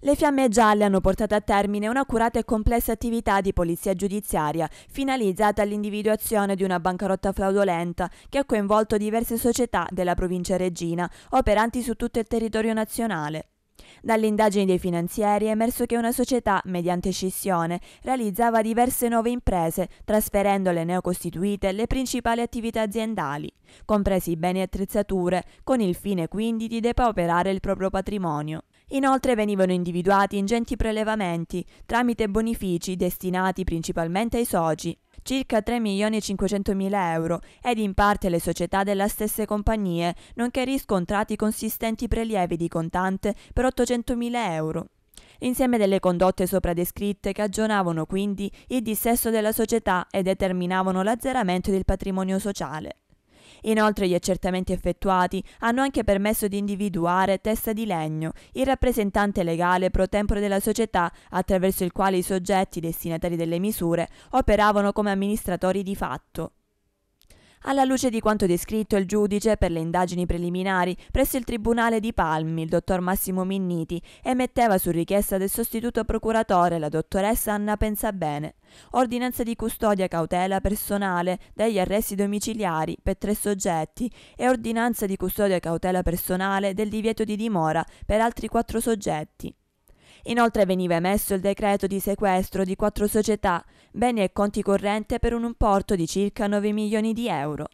Le fiamme gialle hanno portato a termine un'accurata e complessa attività di polizia giudiziaria, finalizzata all'individuazione di una bancarotta fraudolenta che ha coinvolto diverse società della provincia regina, operanti su tutto il territorio nazionale. Dalle indagini dei finanzieri è emerso che una società, mediante scissione, realizzava diverse nuove imprese, trasferendo alle neocostituite le principali attività aziendali, compresi beni e attrezzature, con il fine quindi di depauperare il proprio patrimonio. Inoltre venivano individuati ingenti prelevamenti tramite bonifici destinati principalmente ai soci, circa 3.500.000 euro, ed in parte le società delle stesse compagnie, nonché riscontrati consistenti prelievi di contante per 800.000 euro. L'insieme delle condotte sopra descritte cagionavano quindi il dissesto della società e determinavano l'azzeramento del patrimonio sociale. Inoltre gli accertamenti effettuati hanno anche permesso di individuare Testa di Legno, il rappresentante legale pro tempore della società attraverso il quale i soggetti destinatari delle misure operavano come amministratori di fatto. Alla luce di quanto descritto, il giudice per le indagini preliminari presso il Tribunale di Palmi, il dottor Massimo Minniti, emetteva su richiesta del sostituto procuratore, la dottoressa Anna Pensabene, ordinanza di custodia cautela personale degli arresti domiciliari per tre soggetti e ordinanza di custodia cautela personale del divieto di dimora per altri quattro soggetti. Inoltre veniva emesso il decreto di sequestro di quattro società, beni e conti corrente per un importo di circa 9 milioni di euro.